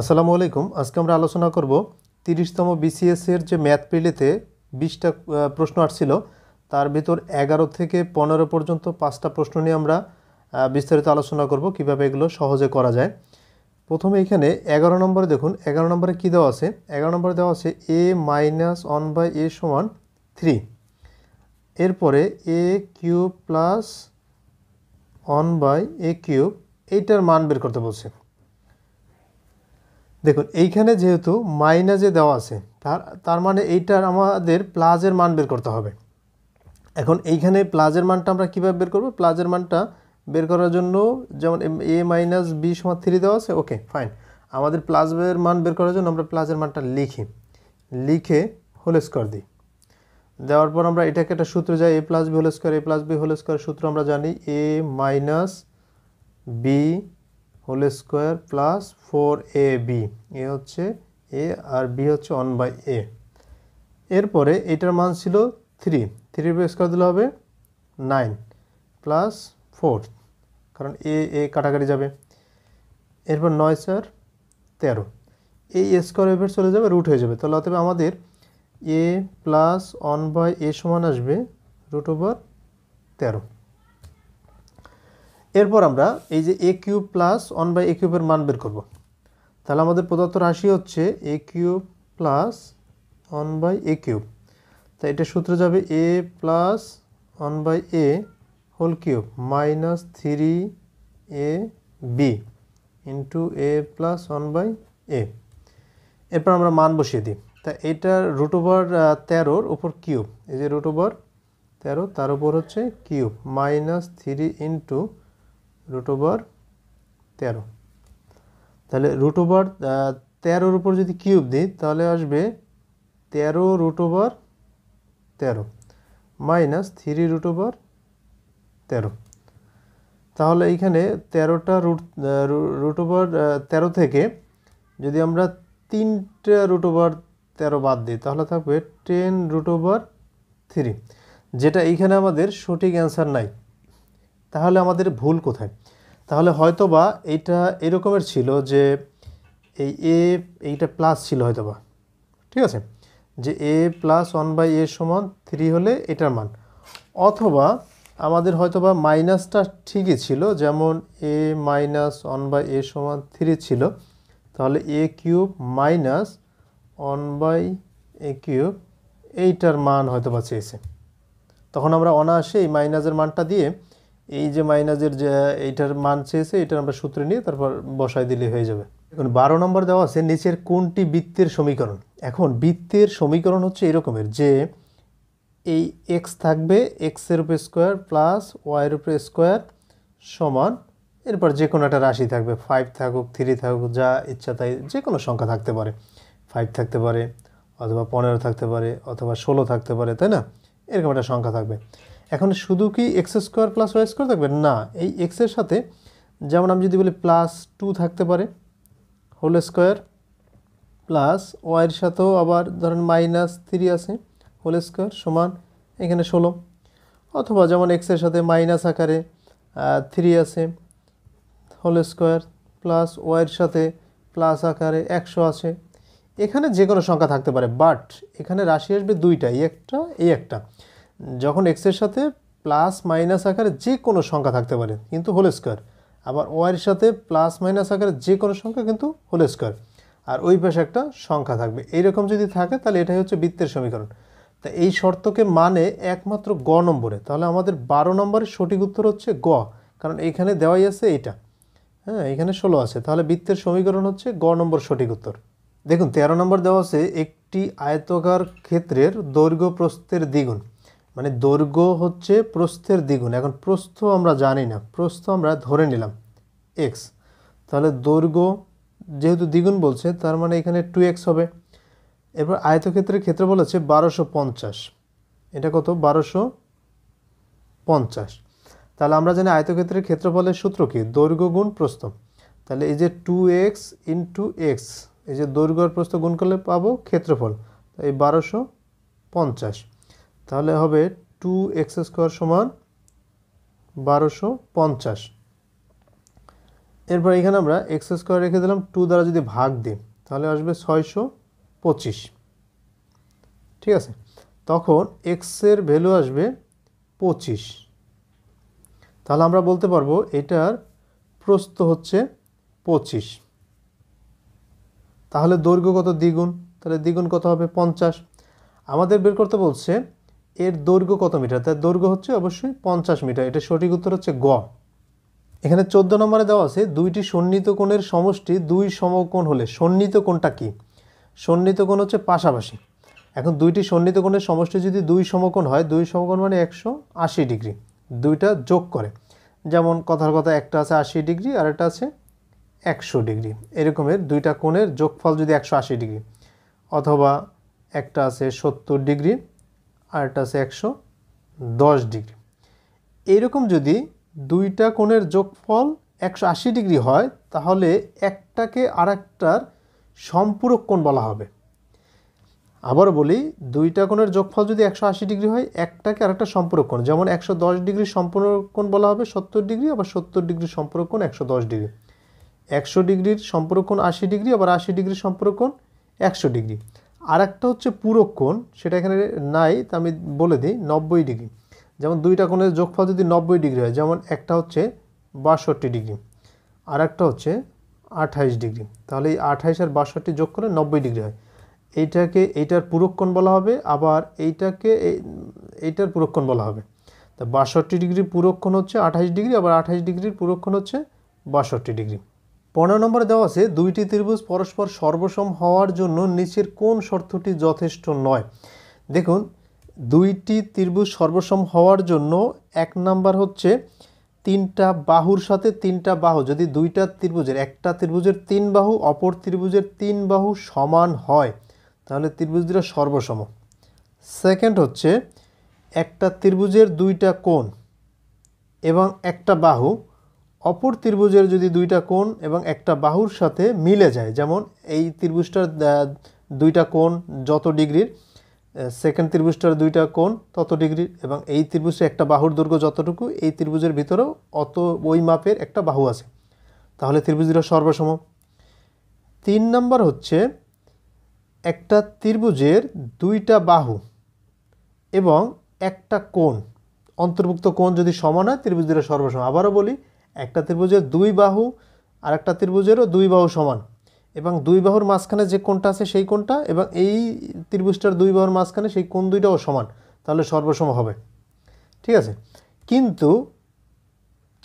আসসালামু আলাইকুম আজকে আমরা আলোচনা করব তিরিশতম এর যে ম্যাথ প্রিলেতে বিশটা প্রশ্ন আসছিল তার ভিতর এগারো থেকে পনেরো পর্যন্ত পাঁচটা প্রশ্ন নিয়ে আমরা বিস্তারিত আলোচনা করব কিভাবে এগুলো সহজে করা যায় প্রথমে এখানে এগারো নম্বরে দেখুন এগারো নম্বরে কী দেওয়া আছে এগারো নম্বরে দেওয়া আছে A minus one by A সমান থ্রি এরপরে A cube plus one by A cube এইটার মান বের করতে বলছে দেখুন এইখানে যেহেতু মাইনাসে দেওয়া আছে তার তার মানে এইটার আমাদের প্লাজের মান বের করতে হবে এখন এইখানে প্লাজের মানটা আমরা কীভাবে বের করবো প্লাজের মানটা বের করার জন্য যেমন এ মাইনাস বি সমান থ্রি দেওয়া আছে ওকে ফাইন আমাদের প্লাজের মান বের করার জন্য আমরা প্লাজের মানটা লিখি লিখে হোল স্কোয়ার দিই দেওয়ার পর আমরা এটাকে একটা সূত্র যাই A plus B whole square A plus B whole square সূত্র আমরা জানি A minus B whole square plus four A B A হচ্ছে এ আর বি হচ্ছে ওয়ান বাই এ এরপরে এটার মান ছিল থ্রি থ্রির স্কোয়ার দিলে হবে নাইন প্লাস ফোর কারণ এ এ কাটাকাটি যাবে এরপর নয় স্যার তেরো এই স্কোয়ার ওয়েভের চলে যাবে রুট হয়ে যাবে তাহলে অতএব আমাদের A plus one by A সমান আসবে রুট ওভার তেরো এরপর আমরা এই যে A cube plus one by A কিউবের মান বের করব তাহলে আমাদের প্রদত্ত রাশি হচ্ছে A cube plus one by A cube তাই এটা সূত্র যাবে A plus one by A whole cube minus three A B into A plus one by A এরপর আমরা মান বসিয়ে দিই তা এটা রুট ওভার তেরোর উপর কিউব এই যে রুট ওভার তেরো তার উপর হচ্ছে cube minus three into root over তেরো তাহলে রুট ওভার তেরোর উপর যদি কিউব দিই তাহলে আসবে তেরো রুট ওভার তেরো মাইনাস থ্রি রুট ওভার তেরো তাহলে এইখানে তেরোটা রুট রুট ওভার তেরো থেকে যদি আমরা তিনটা রুট ওভার তেরো বাদ দিই তাহলে থাকবে টেন রুট ওভার থ্রি যেটা এইখানে আমাদের সঠিক অ্যান্সার নাই তাহলে আমাদের ভুল কোথায় তাহলে হয়তোবা এইটা এরকমের ছিল যে এই এ এইটা প্লাস ছিল হয়তোবা ঠিক আছে যে A plus one by A সমান থ্রি হলে এটার মান অথবা আমাদের হয়তোবা মাইনাসটা ঠিকই ছিল যেমন A minus one by A সমান থ্রি ছিল তাহলে A cube minus one by A cube এইটার মান হয়তোবা চেয়েছে তখন আমরা অনায়াসে এই মাইনাসের মানটা দিয়ে এই যে মাইনাসের যে এইটার মান চেয়েছে এটার আমরা সূত্রে নিয়ে তারপর বসায় দিলে হয়ে যাবে এখন বারো নম্বর দেওয়া আছে নিচের কোনটি বৃত্তের সমীকরণ এখন বৃত্তের সমীকরণ হচ্ছে এরকমের যে এই এক্স থাকবে এক্সের উপরে স্কোয়ার প্লাস ওয়াইয়ের উপরে স্কোয়ার সমান এরপর যে কোনো একটা রাশি থাকবে ফাইভ থাকুক থ্রি থাকুক যা ইচ্ছা তাই যে কোনো সংখ্যা থাকতে পারে ফাইভ থাকতে পারে অথবা পনেরো থাকতে পারে অথবা ষোলো থাকতে পারে তাই না এরকম একটা সংখ্যা থাকবে এখন শুধু কি X square plus Y square থাকবে না এই এক্সের সাথে যেমন আমি যদি বলি প্লাস টু থাকতে পারে হোল স্কোয়ার প্লাস ওয়াইয়ের সাথেও আবার ধরেন মাইনাস থ্রি আছে হোল স্কোয়ার সমান এখানে ষোলো অথবা যেমন এক্সের সাথে মাইনাস আকারে থ্রি আছে হোল স্কোয়ার প্লাস ওয়াইয়ের সাথে প্লাস আকারে একশো আছে এখানে যে কোনো সংখ্যা থাকতে পারে বাট এখানে রাশি আসবে দুইটা এই একটা এই একটা যখন এক্সের সাথে প্লাস মাইনাস আকারে যে কোনো সংখ্যা থাকতে পারে কিন্তু হোল স্কোয়ার আবার ওয়াইয়ের সাথে প্লাস মাইনাস আকারে যে কোনো সংখ্যা কিন্তু হোল স্কোয়ার আর ওই পাশে একটা সংখ্যা থাকবে এইরকম যদি থাকে তাহলে এটাই হচ্ছে বৃত্তের সমীকরণ তা এই শর্তকে মানে একমাত্র গ নম্বরে তাহলে আমাদের বারো নম্বরের সঠিক উত্তর হচ্ছে গ কারণ এখানে দেওয়াই আছে এইটা হ্যাঁ এখানে ষোলো আছে তাহলে বৃত্তের সমীকরণ হচ্ছে গ নম্বর সঠিক উত্তর দেখুন তেরো নম্বর দেওয়া আছে একটি আয়তকার ক্ষেত্রের দৈর্ঘ্য প্রস্থের দ্বিগুণ মানে দৈর্ঘ্য হচ্ছে প্রস্থের দ্বিগুণ এখন প্রস্থ আমরা জানি না প্রস্থ আমরা ধরে নিলাম এক্স তাহলে দৈর্ঘ্য যেহেতু দ্বিগুণ বলছে তার মানে এখানে টু এক্স হবে এরপর আয়তক্ষেত্রের ক্ষেত্র বলেছে বারোশো পঞ্চাশ এটা কত বারোশো পঞ্চাশ তাহলে আমরা জানি আয়তক্ষেত্রের ক্ষেত্রফলের সূত্র কি দৈর্ঘ্য গুণ প্রস্থ তাহলে এই যে টু এক্স ইন্টু এক্স এই যে দৈর্ঘ্য আর প্রস্থ গুণ করলে পাবো ক্ষেত্রফল এই বারোশো পঞ্চাশ তাহলে হবে টু এক্স স্কোয়ার সমান বারোশো পঞ্চাশ এরপর এখানে আমরা এক্স স্কোয়ার রেখে দিলাম টু দ্বারা যদি ভাগ দিই তাহলে আসবে ছয়শো পঁচিশ ঠিক আছে তখন এক্সের ভ্যালু আসবে পঁচিশ তাহলে আমরা বলতে পারবো এটার প্রস্থ হচ্ছে পঁচিশ তাহলে দৈর্ঘ্য কত দ্বিগুণ তাহলে দ্বিগুণ কত হবে পঞ্চাশ আমাদের বের করতে বলছে এর দৈর্ঘ্য কত মিটার তার দৈর্ঘ্য হচ্ছে অবশ্যই পঞ্চাশ মিটার এটা সঠিক উত্তর হচ্ছে গ এখানে চোদ্দ নম্বরে দেওয়া আছে দুইটি সন্নিহিত কোণের সমষ্টি দুই সমকোণ হলে সন্নিহিত কোণটা কি সন্নিহিত কোণ হচ্ছে পাশাপাশি এখন দুইটি সন্নিহিত কোণের সমষ্টি যদি দুই সমকোণ হয় দুই সমকোণ মানে একশো আশি ডিগ্রি দুইটা যোগ করে যেমন কথার কথা একটা আছে আশি ডিগ্রি আর একটা আছে একশো ডিগ্রি এরকমের দুইটা কোণের যোগফল যদি একশো আশি ডিগ্রি অথবা একটা আছে সত্তর ডিগ্রি আরেকটা আছে একশো দশ ডিগ্রি এইরকম যদি দুইটা কোণের যোগফল একশো আশি ডিগ্রি হয় তাহলে একটাকে আরেকটার সম্পূরক কোণ বলা হবে আবার বলি দুইটা কোণের যোগফল যদি একশো আশি ডিগ্রি হয় একটাকে আরেকটা একটা সম্পূরক কোণ যেমন একশো দশ ডিগ্রি সম্পূরক কোণ বলা হবে সত্তর ডিগ্রি আবার সত্তর ডিগ্রির সম্পূরক কোণ একশো দশ ডিগ্রি একশো ডিগ্রির সম্পূরক কোণ আশি ডিগ্রি আবার আশি ডিগ্রির সম্পূরক কোণ একশো ডিগ্রি আর একটা হচ্ছে পূরক কোণ সেটা এখানে নাই তা আমি বলে দিই নব্বই ডিগ্রি যেমন দুইটা কোণের যোগফল যদি নব্বই ডিগ্রি হয় যেমন একটা হচ্ছে বাষট্টি ডিগ্রি আর একটা হচ্ছে আঠাইশ ডিগ্রি তাহলে এই আঠাইশ আর বাষট্টি যোগ করে নব্বই ডিগ্রি হয় এইটাকে এইটার পুরক্ষণ বলা হবে আবার এইটাকে এইটার পুরক্ষণ বলা হবে তা বাষট্টি ডিগ্রির পুরক্ষণ হচ্ছে আঠাইশ ডিগ্রি আবার আঠাইশ ডিগ্রির পুরক্ষণ হচ্ছে বাষট্টি ডিগ্রি পনেরো নম্বর দেওয়া আছে দুইটি ত্রিভুজ পরস্পর সর্বসম হওয়ার জন্য নিচের কোন শর্তটি যথেষ্ট নয় দেখুন দুইটি ত্রিভুজ সর্বসম হওয়ার জন্য এক নাম্বার হচ্ছে তিনটা বাহুর সাথে তিনটা বাহু যদি দুইটা ত্রিভুজের একটা ত্রিভুজের তিন বাহু অপর ত্রিভুজের তিন বাহু সমান হয় তাহলে ত্রিভুজ দুটো সর্বসম সেকেন্ড হচ্ছে একটা ত্রিভুজের দুইটা কোণ এবং একটা বাহু অপর ত্রিভুজের যদি দুইটা কোণ এবং একটা বাহুর সাথে মিলে যায় যেমন এই ত্রিভুজটার দুইটা কোণ যত ডিগ্রির সেকেন্ড ত্রিভুজটার দুইটা কোণ তত ডিগ্রির এবং এই ত্রিভুজে একটা বাহুর দৈর্ঘ্য যতটুকু এই ত্রিভুজের ভিতরেও অত ওই মাপের একটা বাহু আছে তাহলে ত্রিভুজ সর্বসম তিন নম্বর হচ্ছে একটা ত্রিভুজের দুইটা বাহু এবং একটা কোণ অন্তর্ভুক্ত কোণ যদি সমান হয় ত্রিভুজ সর্বসম আবারও বলি একটা ত্রিভুজের দুই বাহু আর একটা ত্রিভুজেরও দুই বাহু সমান এবং দুই বাহুর মাঝখানে যে কোনটা আছে সেই কোনটা এবং এই ত্রিভুজটার দুই বাহুর মাঝখানে সেই কোন দুইটাও সমান তাহলে সর্বসম হবে ঠিক আছে কিন্তু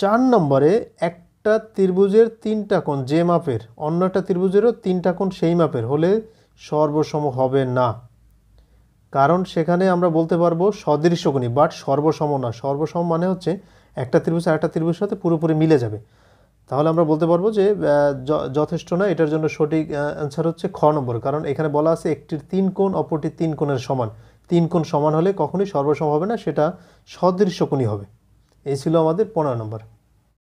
চার নম্বরে একটা ত্রিভুজের তিনটা কোণ যে মাপের অন্য একটা ত্রিভুজেরও তিনটা কোণ সেই মাপের হলে সর্বসম হবে না কারণ সেখানে আমরা বলতে পারবো সদৃশ্য বাট সর্বসম না সর্বসম মানে হচ্ছে একটা ত্রিভুজ আর একটা ত্রিভুজের সাথে পুরোপুরি মিলে যাবে তাহলে আমরা বলতে পারবো যে যথেষ্ট না এটার জন্য সঠিক অ্যান্সার হচ্ছে খ নম্বর কারণ এখানে বলা আছে একটির তিন কোণ অপরটির তিন কোণের সমান তিন কোণ সমান হলে কখনোই সর্বসম হবে না সেটা সদৃশ্য কোণই হবে এই ছিল আমাদের পনেরো নম্বর